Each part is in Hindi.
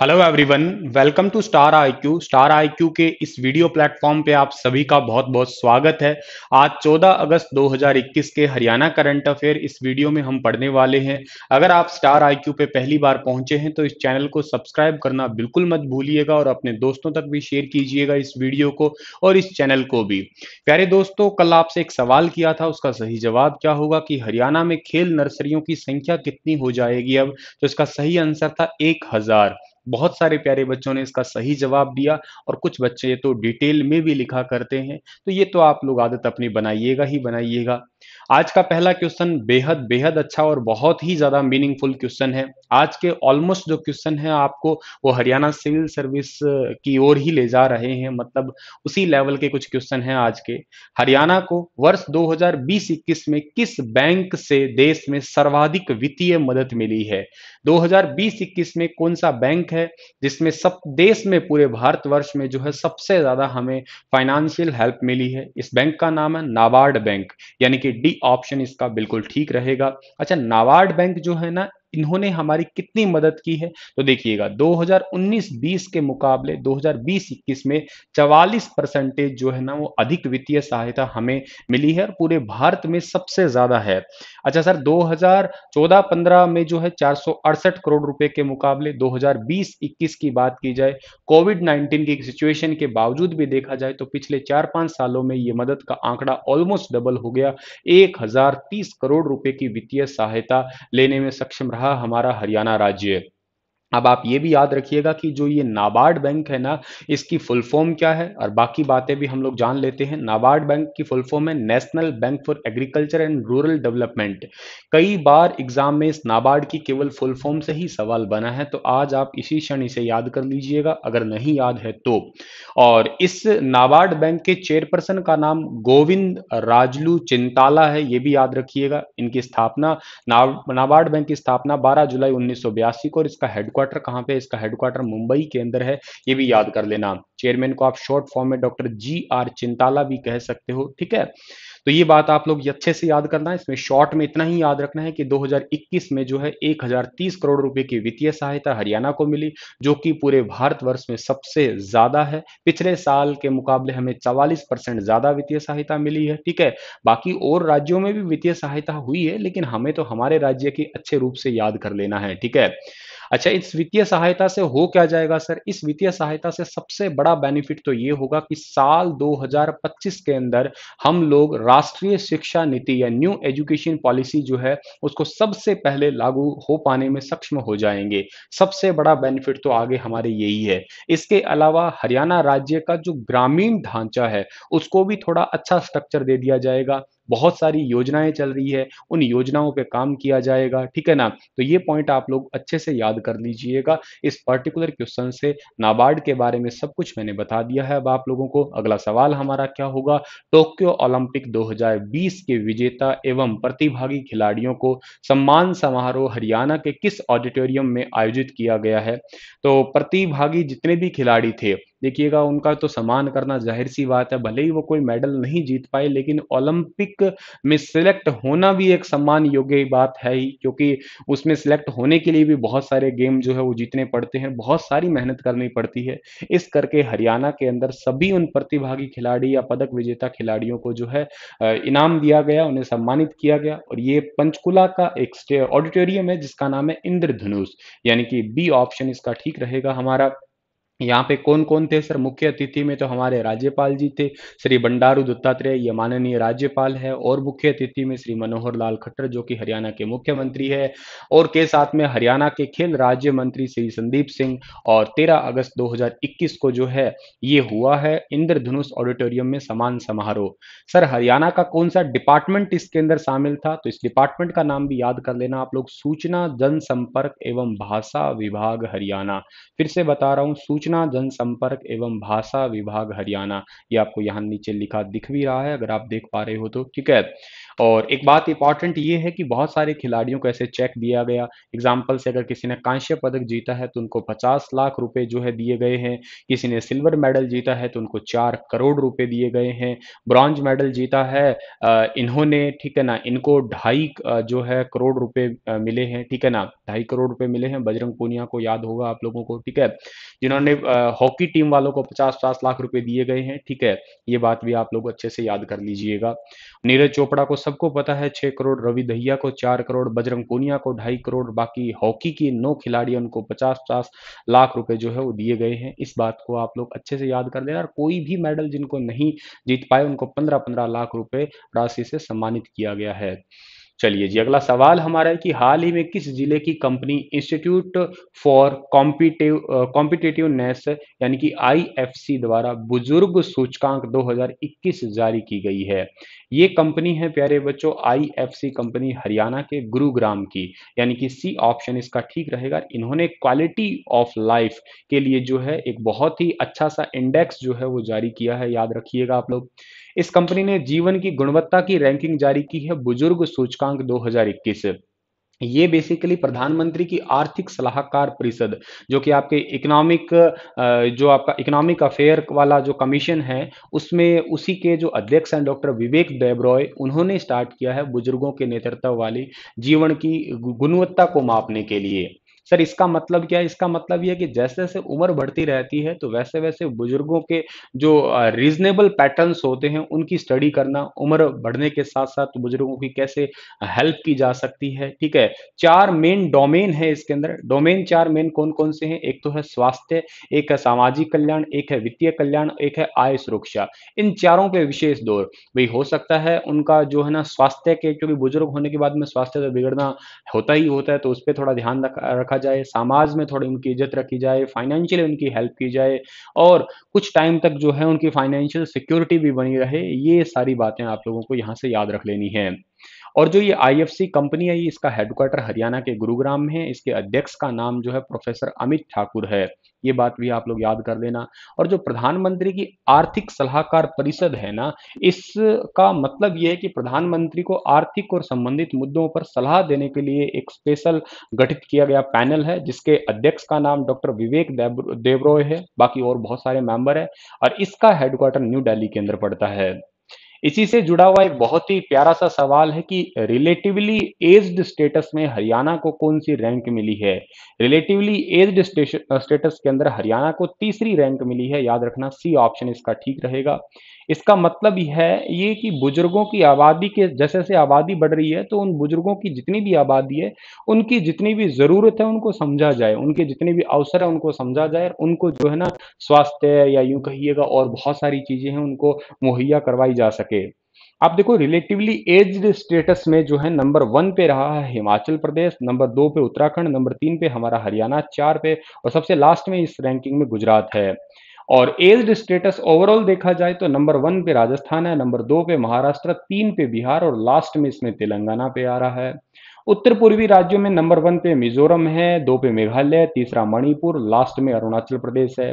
hello everyone welcome to star IQ star IQ के इस वीडियो प्लेटफॉर्म पे आप सभी का बहुत बहुत स्वागत है आज 14 अगस्त 2021 के हरियाणा करंट अफेयर इस वीडियो में हम पढ़ने वाले हैं अगर आप स्टार आईक्यू पे पहली बार पहुंचे हैं तो इस चैनल को सब्सक्राइब करना बिल्कुल मत भूलिएगा और अपने दोस्तों तक भी शेयर कीजिएगा इस वीडियो को और इस चैनल को भी प्यारे दोस्तों कल आपसे एक सवाल किया था उसका सही जवाब क्या होगा कि हरियाणा में खेल नर्सरियों की संख्या कितनी हो जाएगी अब तो इसका सही आंसर था एक बहुत सारे प्यारे बच्चों ने इसका सही जवाब दिया और कुछ बच्चे तो डिटेल में भी लिखा करते हैं तो ये तो आप लोग आदत अपनी बनाइएगा ही बनाइएगा आज का पहला क्वेश्चन बेहद बेहद अच्छा और बहुत ही ज्यादा मीनिंगफुल क्वेश्चन है आज के ऑलमोस्ट जो क्वेश्चन है आपको वो हरियाणा सिविल सर्विस की ओर ही ले जा रहे हैं मतलब उसी लेवल के कुछ क्वेश्चन हैं आज के हरियाणा को वर्ष 2020-21 में किस बैंक से देश में सर्वाधिक वित्तीय मदद मिली है 2020-21 में कौन सा बैंक है जिसमें सब देश में पूरे भारतवर्ष में जो है सबसे ज्यादा हमें फाइनेंशियल हेल्प मिली है इस बैंक का नाम है नाबार्ड बैंक यानी कि डी ऑप्शन इसका बिल्कुल ठीक रहेगा अच्छा नाबार्ड बैंक जो है ना इन्होंने हमारी कितनी मदद की है तो देखिएगा 2019-20 के मुकाबले 2020-21 में 44 परसेंटेज जो है ना वो अधिक वित्तीय सहायता हमें मिली है और पूरे भारत में सबसे ज्यादा है अच्छा सर 2014-15 में जो है चार करोड़ रुपए के मुकाबले 2020-21 की बात की जाए कोविड 19 की सिचुएशन के बावजूद भी देखा जाए तो पिछले चार पांच सालों में ये मदद का आंकड़ा ऑलमोस्ट डबल हो गया तीस करोड़ रुपए की वित्तीय सहायता लेने में सक्षम रहा रहा हमारा हरियाणा राज्य अब आप ये भी याद रखिएगा कि जो ये नाबार्ड बैंक है ना इसकी फुल फॉर्म क्या है और बाकी बातें भी हम लोग जान लेते हैं नाबार्ड बैंक की फुल फॉर्म है national bank for agriculture and rural development कई बार एग्जाम में इस नाबार्ड की केवल फुल फॉर्म से ही सवाल बना है तो आज आप इसी क्षण इसे याद कर लीजिएगा अगर नहीं याद है तो और इस नाबार्ड बैंक के चेयरपर्सन का नाम गोविंद राजलू चिंताला है ये भी याद रखिएगा इनकी स्थापना नाबार्ड बैंक की स्थापना बारह जुलाई उन्नीस को और इसका हेडक्वार्टर हेडक्वार्टर कहाँ पे इसका हेडक्वार्टर मुंबई के अंदर है ये भी याद कर लेना चेयरमैन को आप शॉर्ट फॉर्म में डॉक्टर जी आर चिंताला भी कह सकते हो ठीक है तो ये बात आप लोग अच्छे से याद करना है इसमें शॉर्ट में इतना ही याद रखना है कि 2021 में जो है 1030 करोड़ रुपए की वित्तीय सहायता हरियाणा को मिली जो कि पूरे भारतवर्ष में सबसे ज्यादा है पिछले साल के मुकाबले हमें 44 परसेंट ज्यादा वित्तीय सहायता मिली है ठीक है बाकी और राज्यों में भी वित्तीय सहायता हुई है लेकिन हमें तो हमारे राज्य की अच्छे रूप से याद कर लेना है ठीक है अच्छा इस वित्तीय सहायता से हो क्या जाएगा सर इस वित्तीय सहायता से सबसे बड़ा बेनिफिट तो ये होगा कि साल 2025 के अंदर हम लोग राष्ट्रीय शिक्षा नीति या न्यू एजुकेशन पॉलिसी जो है उसको सबसे पहले लागू हो पाने में सक्षम हो जाएंगे सबसे बड़ा बेनिफिट तो आगे हमारे यही है इसके अलावा हरियाणा राज्य का जो ग्रामीण ढांचा है उसको भी थोड़ा अच्छा स्ट्रक्चर दे दिया जाएगा बहुत सारी योजनाएं चल रही है उन योजनाओं पे काम किया जाएगा ठीक है ना तो ये पॉइंट आप लोग अच्छे से याद कर लीजिएगा इस पर्टिकुलर क्वेश्चन से नाबार्ड के बारे में सब कुछ मैंने बता दिया है अब आप लोगों को अगला सवाल हमारा क्या होगा टोक्यो ओलंपिक 2020 के विजेता एवं प्रतिभागी खिलाड़ियों को सम्मान समारोह हरियाणा के किस ऑडिटोरियम में आयोजित किया गया है तो प्रतिभागी जितने भी खिलाड़ी थे देखिएगा उनका तो सम्मान करना जाहिर सी बात है भले ही वो कोई मेडल नहीं जीत पाए लेकिन ओलंपिक में सिलेक्ट होना भी एक सम्मान योग्य बात है ही क्योंकि उसमें सिलेक्ट होने के लिए भी बहुत सारे गेम जो है वो जीतने पड़ते हैं बहुत सारी मेहनत करनी पड़ती है इस करके हरियाणा के अंदर सभी उन प्रतिभागी खिलाड़ी या पदक विजेता खिलाड़ियों को जो है इनाम दिया गया उन्हें सम्मानित किया गया और ये पंचकुला का एक ऑडिटोरियम है जिसका नाम है इंद्रधनुष यानी कि बी ऑप्शन इसका ठीक रहेगा हमारा यहाँ पे कौन कौन थे सर मुख्य अतिथि में तो हमारे राज्यपाल जी थे श्री बंडारू दत्तात्रेय ये माननीय राज्यपाल है और मुख्य अतिथि में श्री मनोहर लाल खट्टर जो कि हरियाणा के मुख्यमंत्री है और के साथ में हरियाणा के खेल राज्य मंत्री श्री संदीप सिंह और 13 अगस्त 2021 को जो है ये हुआ है इंद्रधनुष ऑडिटोरियम में समान समारोह सर हरियाणा का कौन सा डिपार्टमेंट इसके अंदर शामिल था तो इस डिपार्टमेंट का नाम भी याद कर लेना आप लोग सूचना जनसंपर्क एवं भाषा विभाग हरियाणा फिर से बता रहा हूँ सूचना सूचना जनसंपर्क एवं भाषा विभाग हरियाणा ये आपको यहाँ नीचे लिखा दिख भी रहा है अगर आप देख पा रहे हो तो ठीक है और एक बात इंपॉर्टेंट ये है कि बहुत सारे खिलाड़ियों को ऐसे चेक दिया गया एग्जाम्पल से अगर किसी ने कांस्य पदक जीता है तो उनको पचास लाख रुपए जो है दिए गए हैं किसी ने सिल्वर मेडल जीता है तो उनको चार करोड़ रुपए दिए गए हैं ब्रॉन्ज मेडल जीता है इन्होंने ठीक है ना इनको ढाई जो है करोड़ रुपए मिले हैं ठीक है ना ढाई करोड़ रुपए मिले हैं बजरंग पूनिया को याद होगा आप लोगों को ठीक है जिन्होंने हॉकी टीम वालों को पचास पचास लाख रुपए दिए गए हैं ठीक है ये बात भी आप लोग अच्छे से याद कर लीजिएगा नीरज चोपड़ा को सबको पता है छह करोड़ रवि दहिया को चार करोड़ बजरंग पूनिया को ढाई करोड़ बाकी हॉकी के नौ खिलाड़ियों को पचास पचास लाख रुपए जो है वो दिए गए हैं इस बात को आप लोग अच्छे से याद कर लेना और कोई भी मेडल जिनको नहीं जीत पाए उनको पंद्रह पंद्रह लाख रुपए राशि से सम्मानित किया गया है चलिए जी अगला सवाल हमारा है कि हाल ही में किस जिले की company institute for competitive competitiveness यानी कि आईएफसी द्वारा बुजुर्ग सूचकांक 2021 जारी की गई है ये कंपनी है प्यारे बच्चों आईएफसी कंपनी हरियाणा के गुरुग्राम की यानी कि सी ऑप्शन इसका ठीक रहेगा इन्होंने क्वालिटी ऑफ लाइफ के लिए जो है एक बहुत ही अच्छा सा इंडेक्स जो है वो जारी किया है याद रखिएगा आप लोग इस कंपनी ने जीवन की गुणवत्ता की रैंकिंग जारी की है बुजुर्ग सूचकांक सूचकांक 2021 ये बेसिकली प्रधानमंत्री की आर्थिक सलाहकार परिषद जो कि आपके इकोनॉमिक जो आपका इकोनॉमिक अफेयर वाला जो कमीशन है उसमें उसी के जो अध्यक्ष हैं डॉक्टर विवेक देबरॉय उन्होंने स्टार्ट किया है बुजुर्गों के नेतृत्व वाली जीवन की गुणवत्ता को मापने के लिए सर इसका मतलब क्या है इसका मतलब यह कि जैसे जैसे उम्र बढ़ती रहती है तो वैसे वैसे बुजुर्गों के जो रीजनेबल पैटर्न्स होते हैं उनकी स्टडी करना उम्र बढ़ने के साथ साथ बुजुर्गों की कैसे हेल्प की जा सकती है ठीक है चार मेन डोमेन है इसके अंदर डोमेन चार मेन कौन कौन से हैं एक तो है स्वास्थ्य एक है सामाजिक कल्याण एक है वित्तीय कल्याण एक है आय सुरक्षा इन चारों पे विशेष दौर भाई हो सकता है उनका जो है ना स्वास्थ्य के क्योंकि बुजुर्ग होने के बाद में स्वास्थ्य तो बिगड़ना होता ही होता है तो उस पर थोड़ा ध्यान रखा रखा जाए समाज में थोड़ी उनकी इज्जत रखी जाए फाइनेंशियली उनकी हेल्प की जाए और कुछ टाइम तक जो है उनकी फाइनेंशियल सिक्योरिटी भी बनी रहे ये सारी बातें आप लोगों को यहाँ से याद रख लेनी है और जो ये आईएफसी कंपनी है ये इसका हेडक्वार्टर हरियाणा के गुरुग्राम में है इसके अध्यक्ष का नाम जो है प्रोफेसर अमित ठाकुर है ये बात भी आप लोग याद कर लेना और जो प्रधानमंत्री की आर्थिक सलाहकार परिषद है ना इसका मतलब ये है कि प्रधानमंत्री को आर्थिक और संबंधित मुद्दों पर सलाह देने के लिए एक स्पेशल गठित किया गया पैनल है जिसके अध्यक्ष का नाम डॉक्टर विवेक देवरोय है बाकी और बहुत सारे मेंबर है और इसका हेडक्वार्टर न्यू दिल्ली के अंदर पड़ता है इसी से जुड़ा हुआ एक बहुत ही प्यारा सा सवाल है कि रिलेटिवली एज्ड स्टेटस में हरियाणा को कौन सी रैंक मिली है रिलेटिवली एज्ड स्टेटस के अंदर हरियाणा को तीसरी रैंक मिली है याद रखना सी ऑप्शन इसका ठीक रहेगा इसका मतलब है ये कि बुजुर्गों की आबादी के जैसे जैसे आबादी बढ़ रही है तो उन बुजुर्गों की जितनी भी आबादी है उनकी जितनी भी ज़रूरत है उनको समझा जाए उनके जितने भी अवसर है उनको समझा जाए उनको जो है ना स्वास्थ्य या यूं कहिएगा और बहुत सारी चीज़ें हैं उनको मुहैया करवाई जा सके के आप देखो रिलेटिवली एज स्टेटस में जो है नंबर वन पे रहा है हिमाचल प्रदेश नंबर दो पे उत्तराखंड नंबर तीन पे हमारा हरियाणा चार पे और सबसे लास्ट में इस रैंकिंग में गुजरात है और एज्ड स्टेटस ओवरऑल देखा जाए तो नंबर वन पे राजस्थान है नंबर दो पे महाराष्ट्र तीन पे बिहार और लास्ट में इसमें तेलंगाना पे आ रहा है उत्तर पूर्वी राज्यों में नंबर वन पे मिजोरम है दो पे मेघालय तीसरा मणिपुर लास्ट में अरुणाचल प्रदेश है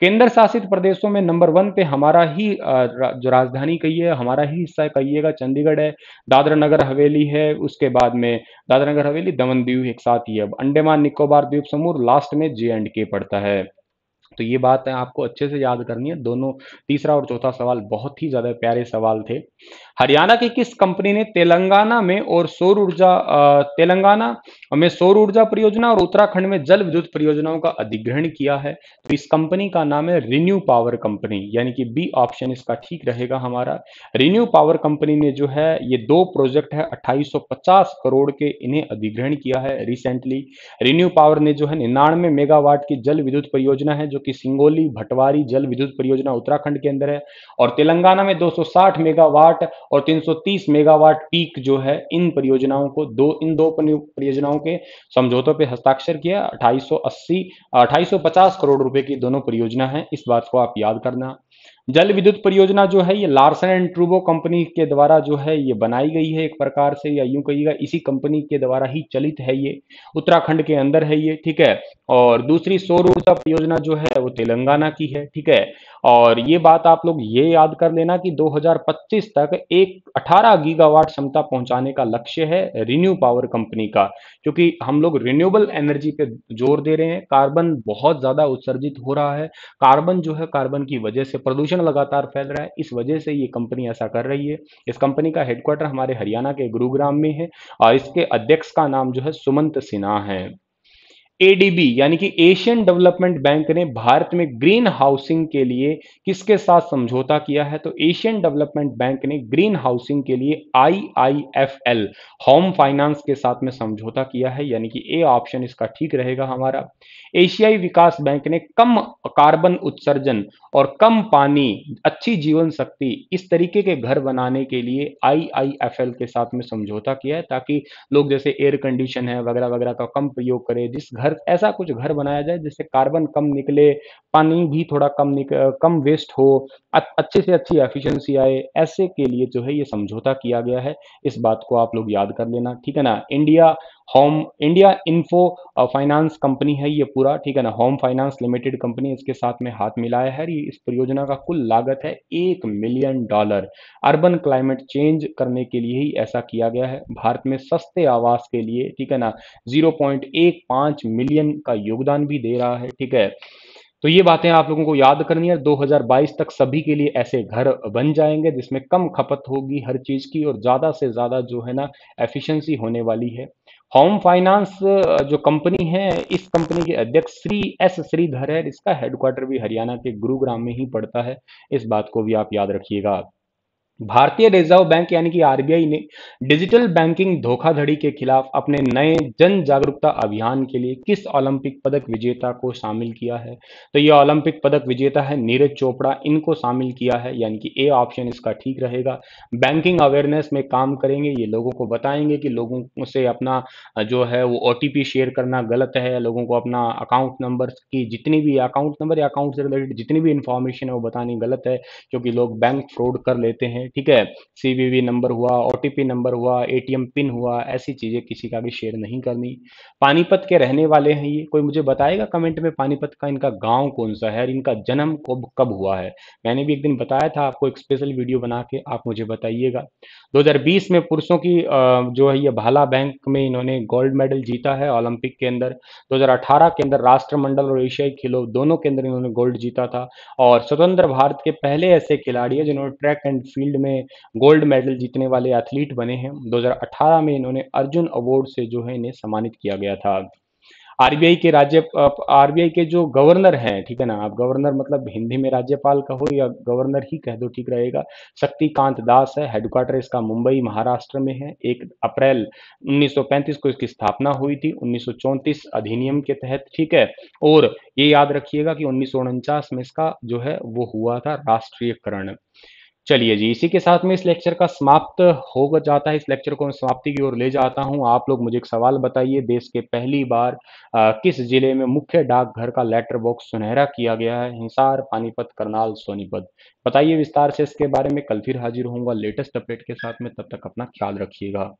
केंद्र शासित प्रदेशों में नंबर वन पे हमारा ही जो राजधानी कहिए हमारा ही हिस्सा कहिएगा चंडीगढ़ है दादरा नगर हवेली है उसके बाद में दादरा नगर हवेली दमन दीव एक साथ ही अब अंडेमान निकोबार द्वीप समूह लास्ट में जे एंड के पड़ता है तो ये बात है आपको अच्छे से याद करनी है दोनों तीसरा और चौथा सवाल बहुत ही ज़्यादा प्यारे सवाल थे हरियाणा की किस कंपनी ने तेलंगाना में और सौर ऊर्जा तेलंगाना में सौर ऊर्जा परियोजना और उत्तराखंड में जल विद्युत परियोजनाओं का अधिग्रहण किया है तो इस कंपनी का नाम है रिन्यू पावर कंपनी यानी कि बी ऑप्शन इसका ठीक रहेगा हमारा रिन्यू पावर कंपनी ने जो है ये दो प्रोजेक्ट है 2850 करोड़ के इन्हें अधिग्रहण किया है रिसेंटली रिन्यू पावर ने जो है निन्यानवे मेगावाट की जल विद्युत परियोजना है जो कि सिंगोली भटवारी जल विद्युत परियोजना उत्तराखंड के अंदर है और तेलंगाना में दो मेगावाट और 330 मेगावाट पीक जो है इन परियोजनाओं को दो इन दो परियोजनाओं के समझौतों पर हस्ताक्षर किया 2880 2850 करोड़ रुपए की दोनों परियोजना है इस बात को आप याद करना जल विद्युत परियोजना जो है ये लार्सन एंड ट्रूबो कंपनी के द्वारा जो है ये बनाई गई है एक प्रकार से या यूं कहिएगा इसी कंपनी के द्वारा ही चलित है ये उत्तराखंड के अंदर है ये ठीक है और दूसरी सौर ऊर्जा परियोजना जो है वो तेलंगाना की है ठीक है और ये बात आप लोग ये याद कर लेना कि 2025 तक एक 18 गीगावाट क्षमता पहुंचाने का लक्ष्य है रिन्यू पावर कंपनी का क्योंकि हम लोग रिन्यूएबल एनर्जी पे जोर दे रहे हैं कार्बन बहुत ज्यादा उत्सर्जित हो रहा है कार्बन जो है कार्बन की वजह से प्रदूषण प्रदूषण लगातार फैल रहा है इस वजह से ये कंपनी ऐसा कर रही है इस कंपनी का हेडक्वार्टर हमारे हरियाणा के गुरुग्राम में है और इसके अध्यक्ष का नाम जो है सुमंत सिन्हा है एडीबी यानी कि एशियन डेवलपमेंट बैंक ने भारत में ग्रीन हाउसिंग के लिए किसके साथ समझौता किया है तो एशियन डेवलपमेंट बैंक ने ग्रीन हाउसिंग के लिए आईआईएफएल होम फाइनेंस के साथ में समझौता किया है यानी कि ए ऑप्शन इसका ठीक रहेगा हमारा एशियाई विकास बैंक ने कम कार्बन उत्सर्जन और कम पानी अच्छी जीवन शक्ति इस तरीके के घर बनाने के लिए आईआईएफएल के साथ में समझौता किया है ताकि लोग जैसे एयर कंडीशन है वगैरह वगैरह का कम प्रयोग करें जिस घर घर ऐसा कुछ घर बनाया जाए जिससे कार्बन कम निकले पानी भी थोड़ा कम निक कम वेस्ट हो अच्छे से अच्छी एफिशिएंसी आए ऐसे के लिए जो है ये समझौता किया गया है इस बात को आप लोग याद कर लेना ठीक है ना India home India info finance company है ये पूरा ठीक है ना होम फाइनेंस लिमिटेड कंपनी इसके साथ में हाथ मिलाया है ये इस परियोजना का कुल लागत है एक million dollar urban climate change करने के लिए ही ऐसा किया गया है भारत में सस्ते आवास के लिए ठीक है ना जीरो मिलियन का योगदान भी दे रहा है ठीक है तो ये बातें आप लोगों को याद करनी है 2022 तक सभी के लिए ऐसे घर बन जाएंगे जिसमें कम खपत होगी हर चीज़ की और ज़्यादा से ज़्यादा जो है ना एफिशिएंसी होने वाली है होम फाइनेंस जो कंपनी है इस कंपनी के अध्यक्ष श्री एस श्रीधर है इसका हेडक्वार्टर भी हरियाणा के गुरुग्राम में ही पड़ता है इस बात को भी आप याद रखिएगा भारतीय रिजर्व बैंक यानी कि आरबीआई ने डिजिटल बैंकिंग धोखाधड़ी के खिलाफ अपने नए जन जागरूकता अभियान के लिए किस ओलंपिक पदक विजेता को शामिल किया है तो ये ओलंपिक पदक विजेता है नीरज चोपड़ा इनको शामिल किया है यानी कि ए ऑप्शन इसका ठीक रहेगा बैंकिंग अवेयरनेस में काम करेंगे ये लोगों को बताएंगे कि लोगों से अपना जो है वो ओ शेयर करना गलत है लोगों को अपना अकाउंट नंबर की जितनी भी अकाउंट नंबर या अकाउंट से रिलेटेड जितनी भी इंफॉर्मेशन है वो बतानी गलत है क्योंकि लोग बैंक फ्रॉड कर लेते हैं ठीक है सीवीवी नंबर हुआ ओटीपी नंबर हुआ एटीएम पिन हुआ ऐसी चीज़ें किसी का भी शेयर नहीं करनी पानीपत के रहने वाले हैं ये कोई मुझे बताएगा कमेंट में पानीपत का इनका गांव कौन सा है इनका जन्म कब कब हुआ है मैंने भी एक दिन बताया था आपको एक स्पेशल वीडियो बना के आप मुझे बताइएगा 2020 में पुरुषों की जो है ये भाला बैंक में इन्होंने गोल्ड मेडल जीता है ओलंपिक के अंदर 2018 के अंदर राष्ट्रमंडल और एशियाई खेलों दोनों के अंदर इन्होंने गोल्ड जीता था और स्वतंत्र भारत के पहले ऐसे खिलाड़ी है जिन्होंने ट्रैक एंड फील्ड फील्ड में गोल्ड मेडल जीतने वाले एथलीट बने हैं 2018 में इन्होंने अर्जुन अवार्ड से जो है इन्हें सम्मानित किया गया था आरबीआई के राज्य आरबीआई के जो गवर्नर हैं ठीक है ना आप गवर्नर मतलब हिंदी में राज्यपाल कहो या गवर्नर ही कह दो ठीक रहेगा शक्तिकांत दास है हेडक्वार्टर इसका मुंबई महाराष्ट्र में है एक अप्रैल 1935 को इसकी स्थापना हुई थी 1934 अधिनियम के तहत ठीक है और ये याद रखिएगा कि उन्नीस में इसका जो है वो हुआ था राष्ट्रीयकरण चलिए जी इसी के साथ में इस लेक्चर का समाप्त हो जाता है इस लेक्चर को मैं समाप्ति की ओर ले जाता हूं आप लोग मुझे एक सवाल बताइए देश के पहली बार आ, किस जिले में मुख्य डाकघर का लेटर बॉक्स सुनहरा किया गया है हिसार पानीपत करनाल सोनीपत बताइए विस्तार से इसके बारे में कल फिर हाजिर होऊंगा लेटेस्ट अपडेट के साथ में तब तक अपना ख्याल रखिएगा